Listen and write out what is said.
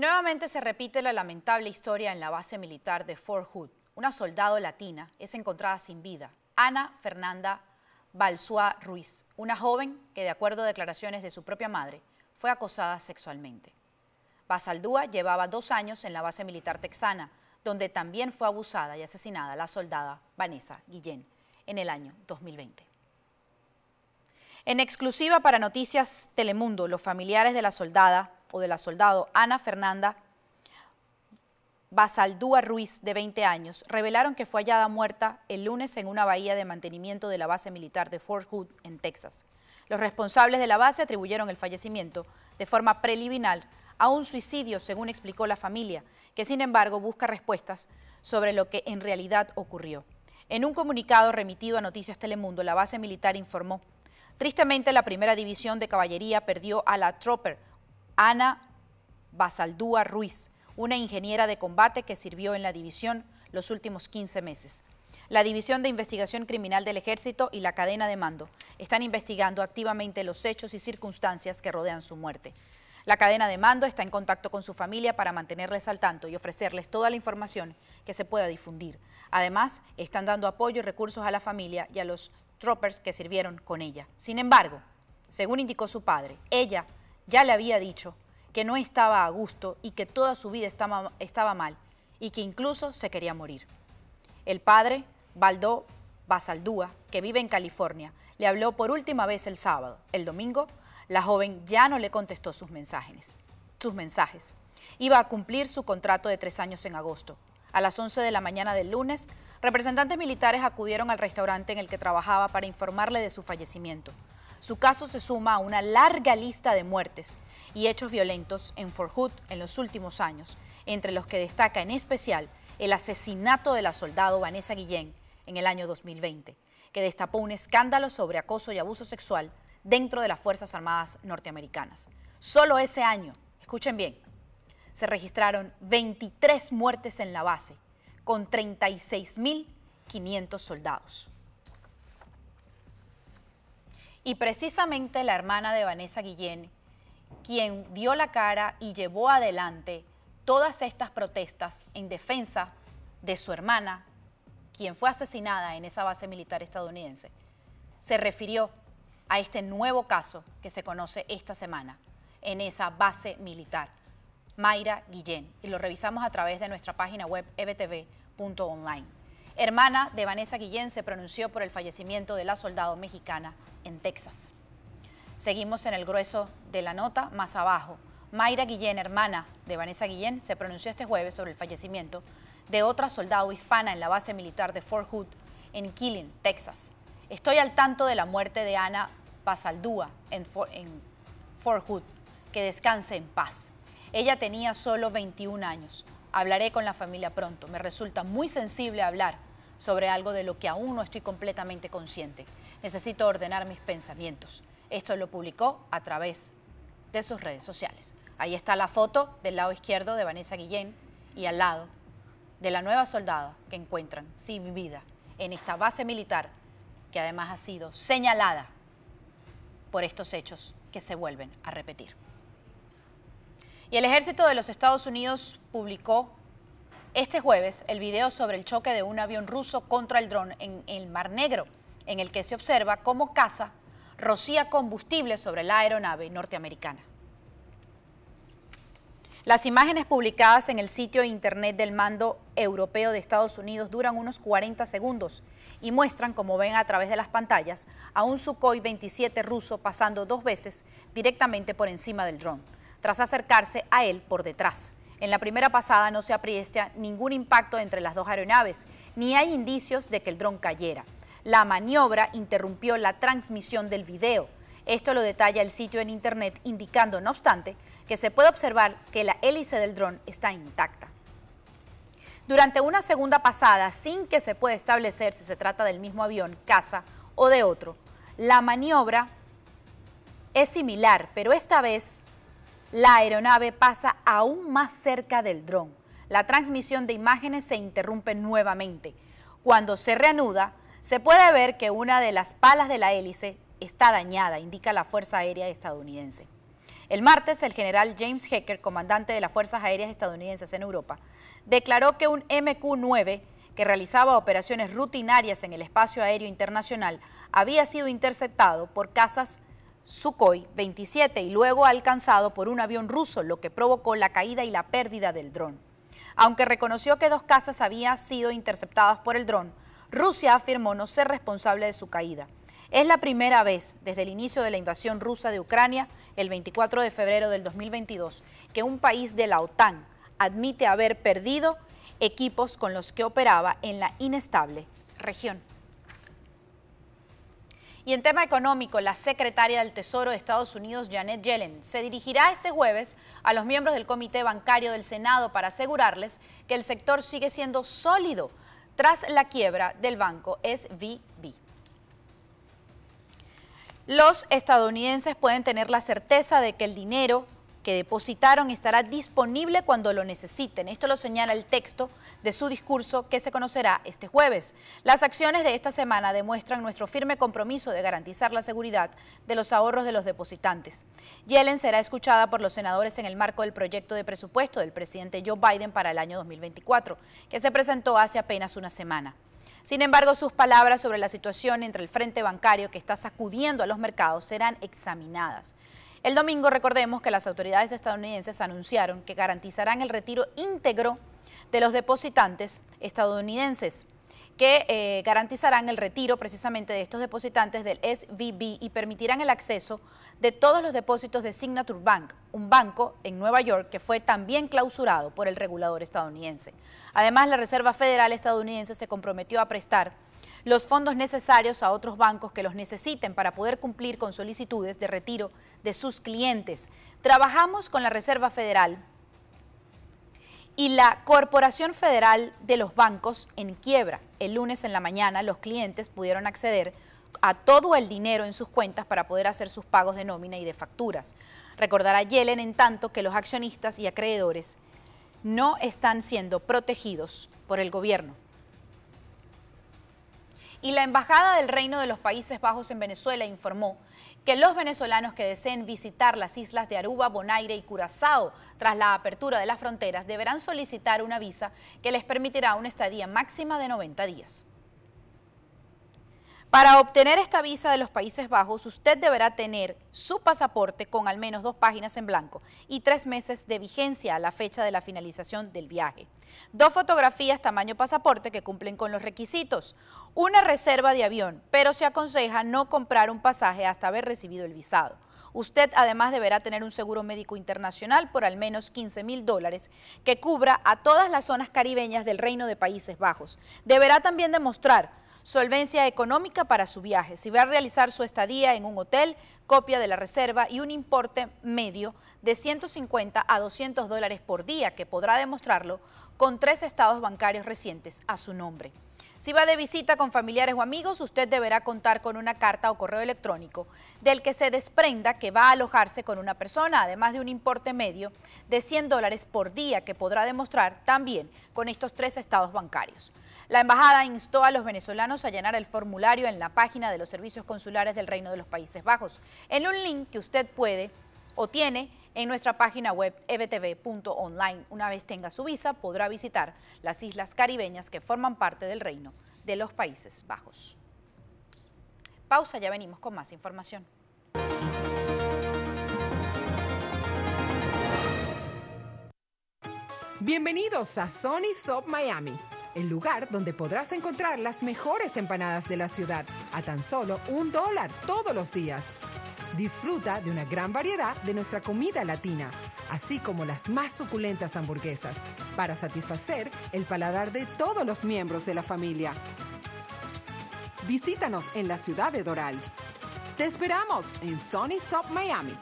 nuevamente se repite la lamentable historia en la base militar de Fort Hood. Una soldado latina es encontrada sin vida, Ana Fernanda Balsua Ruiz, una joven que, de acuerdo a declaraciones de su propia madre, fue acosada sexualmente. Basaldúa llevaba dos años en la base militar texana, donde también fue abusada y asesinada la soldada Vanessa Guillén en el año 2020. En exclusiva para Noticias Telemundo, los familiares de la soldada o de la soldado Ana Fernanda Basaldúa Ruiz, de 20 años, revelaron que fue hallada muerta el lunes en una bahía de mantenimiento de la base militar de Fort Hood, en Texas. Los responsables de la base atribuyeron el fallecimiento de forma preliminar a un suicidio, según explicó la familia, que sin embargo busca respuestas sobre lo que en realidad ocurrió. En un comunicado remitido a Noticias Telemundo, la base militar informó, tristemente la primera división de caballería perdió a la Trooper, Ana Basaldúa Ruiz, una ingeniera de combate que sirvió en la división los últimos 15 meses. La División de Investigación Criminal del Ejército y la cadena de mando están investigando activamente los hechos y circunstancias que rodean su muerte. La cadena de mando está en contacto con su familia para mantenerles al tanto y ofrecerles toda la información que se pueda difundir. Además, están dando apoyo y recursos a la familia y a los troopers que sirvieron con ella. Sin embargo, según indicó su padre, ella ya le había dicho que no estaba a gusto y que toda su vida estaba, estaba mal y que incluso se quería morir. El padre, Baldó Basaldúa, que vive en California, le habló por última vez el sábado. El domingo, la joven ya no le contestó sus mensajes. Sus mensajes. Iba a cumplir su contrato de tres años en agosto. A las 11 de la mañana del lunes, representantes militares acudieron al restaurante en el que trabajaba para informarle de su fallecimiento. Su caso se suma a una larga lista de muertes y hechos violentos en Fort Hood en los últimos años, entre los que destaca en especial el asesinato de la soldado Vanessa Guillén en el año 2020, que destapó un escándalo sobre acoso y abuso sexual dentro de las Fuerzas Armadas norteamericanas. Solo ese año, escuchen bien, se registraron 23 muertes en la base, con 36.500 soldados. Y precisamente la hermana de Vanessa Guillén, quien dio la cara y llevó adelante todas estas protestas en defensa de su hermana, quien fue asesinada en esa base militar estadounidense, se refirió a este nuevo caso que se conoce esta semana en esa base militar, Mayra Guillén. Y lo revisamos a través de nuestra página web ebtv.online hermana de Vanessa Guillén, se pronunció por el fallecimiento de la soldado mexicana en Texas. Seguimos en el grueso de la nota, más abajo. Mayra Guillén, hermana de Vanessa Guillén, se pronunció este jueves sobre el fallecimiento de otra soldado hispana en la base militar de Fort Hood, en Killing, Texas. Estoy al tanto de la muerte de Ana Pazaldúa en, en Fort Hood, que descanse en paz. Ella tenía solo 21 años. Hablaré con la familia pronto. Me resulta muy sensible hablar sobre algo de lo que aún no estoy completamente consciente. Necesito ordenar mis pensamientos. Esto lo publicó a través de sus redes sociales. Ahí está la foto del lado izquierdo de Vanessa Guillén y al lado de la nueva soldada que encuentran sin vida en esta base militar que además ha sido señalada por estos hechos que se vuelven a repetir. Y el ejército de los Estados Unidos publicó este jueves el video sobre el choque de un avión ruso contra el dron en el Mar Negro, en el que se observa cómo caza rocía combustible sobre la aeronave norteamericana. Las imágenes publicadas en el sitio internet del mando europeo de Estados Unidos duran unos 40 segundos y muestran, como ven a través de las pantallas, a un Sukhoi 27 ruso pasando dos veces directamente por encima del dron tras acercarse a él por detrás. En la primera pasada no se aprecia ningún impacto entre las dos aeronaves, ni hay indicios de que el dron cayera. La maniobra interrumpió la transmisión del video. Esto lo detalla el sitio en internet, indicando, no obstante, que se puede observar que la hélice del dron está intacta. Durante una segunda pasada, sin que se pueda establecer si se trata del mismo avión, casa o de otro, la maniobra es similar, pero esta vez la aeronave pasa aún más cerca del dron. La transmisión de imágenes se interrumpe nuevamente. Cuando se reanuda, se puede ver que una de las palas de la hélice está dañada, indica la Fuerza Aérea estadounidense. El martes, el general James Hecker, comandante de las Fuerzas Aéreas estadounidenses en Europa, declaró que un MQ-9 que realizaba operaciones rutinarias en el espacio aéreo internacional había sido interceptado por cazas Sukhoi 27 y luego alcanzado por un avión ruso, lo que provocó la caída y la pérdida del dron. Aunque reconoció que dos casas habían sido interceptadas por el dron, Rusia afirmó no ser responsable de su caída. Es la primera vez desde el inicio de la invasión rusa de Ucrania, el 24 de febrero del 2022, que un país de la OTAN admite haber perdido equipos con los que operaba en la inestable región. Y en tema económico, la secretaria del Tesoro de Estados Unidos, Janet Yellen, se dirigirá este jueves a los miembros del Comité Bancario del Senado para asegurarles que el sector sigue siendo sólido tras la quiebra del banco SVB. Los estadounidenses pueden tener la certeza de que el dinero que depositaron estará disponible cuando lo necesiten. Esto lo señala el texto de su discurso que se conocerá este jueves. Las acciones de esta semana demuestran nuestro firme compromiso de garantizar la seguridad de los ahorros de los depositantes. Yellen será escuchada por los senadores en el marco del proyecto de presupuesto del presidente Joe Biden para el año 2024, que se presentó hace apenas una semana. Sin embargo, sus palabras sobre la situación entre el frente bancario que está sacudiendo a los mercados serán examinadas. El domingo recordemos que las autoridades estadounidenses anunciaron que garantizarán el retiro íntegro de los depositantes estadounidenses que eh, garantizarán el retiro precisamente de estos depositantes del SVB y permitirán el acceso de todos los depósitos de Signature Bank, un banco en Nueva York que fue también clausurado por el regulador estadounidense. Además, la Reserva Federal estadounidense se comprometió a prestar los fondos necesarios a otros bancos que los necesiten para poder cumplir con solicitudes de retiro de sus clientes. Trabajamos con la Reserva Federal y la Corporación Federal de los Bancos en quiebra. El lunes en la mañana los clientes pudieron acceder a todo el dinero en sus cuentas para poder hacer sus pagos de nómina y de facturas. Recordará Yellen, en tanto, que los accionistas y acreedores no están siendo protegidos por el gobierno y la Embajada del Reino de los Países Bajos en Venezuela informó que los venezolanos que deseen visitar las islas de Aruba, Bonaire y Curazao tras la apertura de las fronteras deberán solicitar una visa que les permitirá una estadía máxima de 90 días. Para obtener esta visa de los Países Bajos, usted deberá tener su pasaporte con al menos dos páginas en blanco y tres meses de vigencia a la fecha de la finalización del viaje. Dos fotografías tamaño pasaporte que cumplen con los requisitos. Una reserva de avión, pero se aconseja no comprar un pasaje hasta haber recibido el visado. Usted además deberá tener un seguro médico internacional por al menos 15 mil dólares que cubra a todas las zonas caribeñas del Reino de Países Bajos. Deberá también demostrar solvencia económica para su viaje, si va a realizar su estadía en un hotel, copia de la reserva y un importe medio de 150 a 200 dólares por día, que podrá demostrarlo con tres estados bancarios recientes a su nombre. Si va de visita con familiares o amigos, usted deberá contar con una carta o correo electrónico del que se desprenda que va a alojarse con una persona, además de un importe medio de 100 dólares por día que podrá demostrar también con estos tres estados bancarios. La embajada instó a los venezolanos a llenar el formulario en la página de los servicios consulares del Reino de los Países Bajos, en un link que usted puede o tiene en nuestra página web ebtv.online. Una vez tenga su visa, podrá visitar las islas caribeñas que forman parte del Reino de los Países Bajos. Pausa, ya venimos con más información. Bienvenidos a Sony Sub Miami el lugar donde podrás encontrar las mejores empanadas de la ciudad a tan solo un dólar todos los días. Disfruta de una gran variedad de nuestra comida latina, así como las más suculentas hamburguesas, para satisfacer el paladar de todos los miembros de la familia. Visítanos en la ciudad de Doral. Te esperamos en Sony Stop Miami.